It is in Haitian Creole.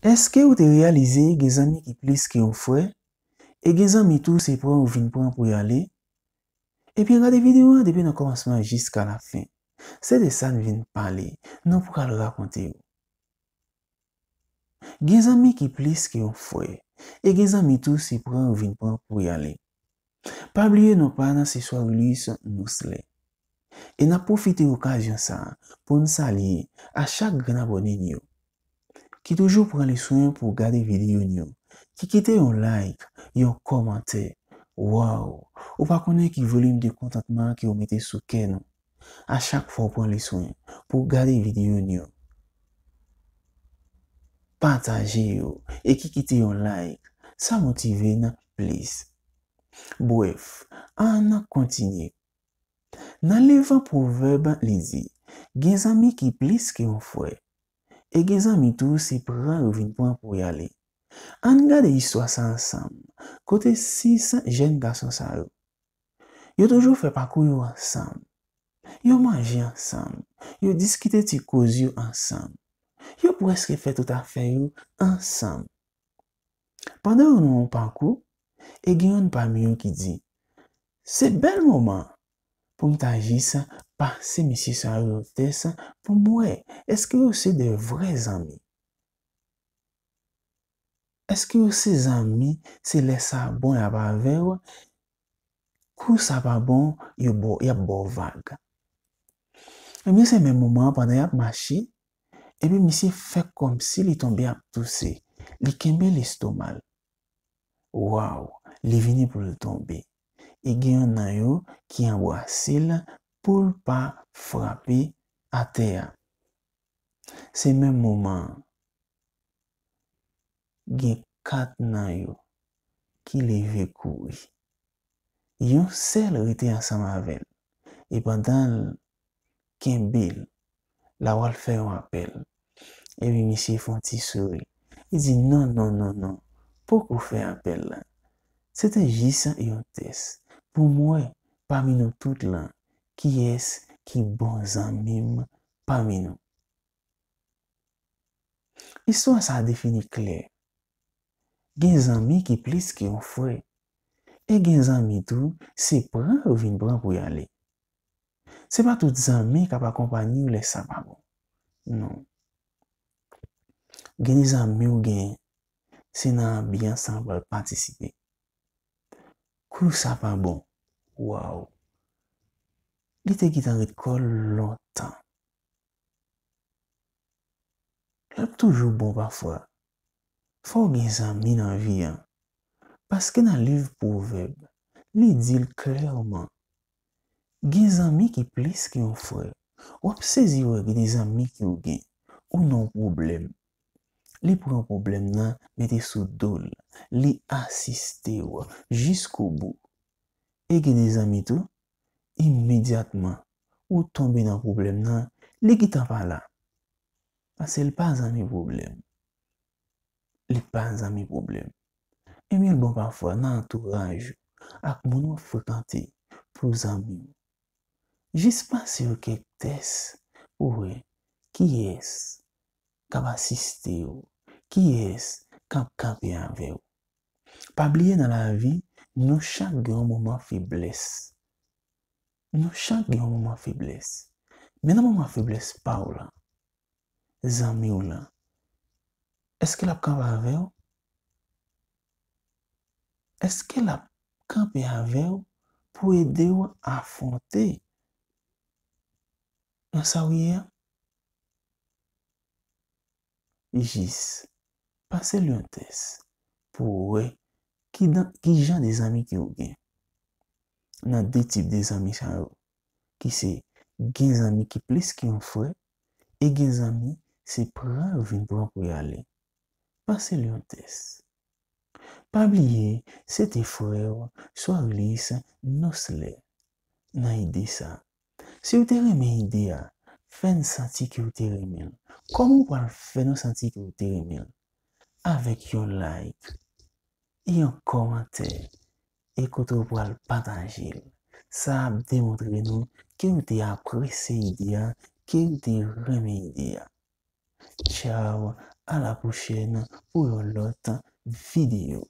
Eske ou te realize ge zan mi ki plis ki ou fwe? E ge zan mi tou se pran ou vin pran pou yale? E pi rade videyo an depi nan konsman jiska la fin. Se de sa nan vin pran li, nan pou ka lora konti ou. Ge zan mi ki plis ki ou fwe? E ge zan mi tou se pran ou vin pran pou yale? Pa blye nan pran nan se chwa wili sou mousle. E nan profite wakajyon sa, pon sa li, a chak gran abonen yo. ki toujou pran liswen pou gade videyo nyo, ki kite yon like, yon komante, waw, ou pa konen ki volim de kontatman ki ou mette sou ken, a chak fò pran liswen, pou gade videyo nyo. Pataje yo, e ki kite yon like, sa motive nan plis. Bwèf, an nan kontinye. Nan lev an pou verba lizi, gen zami ki plis ke yon fwe, E gen zan mi tou si pran ou vin pran pou y ale. An gade yiswa sa ansam, kote si san jen gason sa yo. Yo toujou fe pakou yo ansam. Yo manji ansam. Yo diskite ti kozi yo ansam. Yo pweske fe touta fe yo ansam. Pandan yo nou wou pakou, e gen yon pami yo ki di, Se bel mouman pou mtaji sa, Pa, se misi sa yon test, pou mwe, eske yo se de vre zanmi? Eske yo se zanmi se le sa bon ya ba vewa? Kou sa ba bon, ya bo vage. E mi se men mouman, pande ya machi, epi misi fe kom si li tombe ap tousi. Li keme li stomal. Waw, li vini pou li tombe. E gen yon nan yo, ki yon bo asil, pou l pa frapi a teya. Se men mouman, gen kat nan yo, ki li vekou. Yon sel rete yon sama ven, e bandan ken bil, la wal fè yon apel, e vi wi, misye fon ti suri. E di, non, non, non, non, pou kou fè apel lan. Se te jisa yon tes. Pou mwe, pami nou tout lan, Ki es, ki bon zanmim pa menou. Istwa sa defini kler. Gen zanmi ki plis ki yon fwe. E gen zanmi tou, se pran ou vin pran pou yale. Se pa tout zanmi kap akompany ou le sapabon. Non. Gen zanmi ou gen, se nan byansan pou al patisite. Kou sapabon, wawou. li te git anget kol lontan. Lep toujou bon pa fwa, fwa ou gen zami nan vi an, paske nan liv pou veb, li dil klerman. Gen zami ki plis ki yon fwa, ou ap sezi wè gen zami ki yon gen, ou non poublem. Li pou non poublem nan, mette sou do li, li asiste wè, jiskou bou. E gen zami tou, imediatman ou tombe nan problem nan, le git an fa la. Pase l pa zan mi problem. L pa zan mi problem. Emi l bon pa fwa nan entourage, ak moun waf frekante, pou zan moun. Jis pa si yo kek tes, ouwe, ki es, kab asiste yo, ki es, kab kakre an veyo. Pa blye nan la vi, nou chak gen an mouman fiblesse. Nou chan ki yon moun moun fiblez. Menan moun moun fiblez pa ou lan? Zanmi ou lan? Eske la pkanpe ave ou? Eske la pkanpe ave ou? Pwede ou afonte? Nan sa ou ye? Jis. Pase lyon tes. Pwede. Ki jan de zanmi ki ou gen? nan de tip de zami chan ou. Ki se, gen zami ki ples ki yon fwe, e gen zami se pran ou vin pran pou yale. Pase lyon tes. Pa bliye, se te fwe ou, swa ou lis, nons le. Nan ide sa. Se yon tere men ide ya, fen santi ki yon tere men. Koman kwan fen yon santi ki yon tere men? Awek yon like, yon e komante, et que tu pourras partager. Ça démontre nous qu'il tu a apprécié l'idée, hein, qu'il te a hein. Ciao, à la prochaine pour autre vidéo.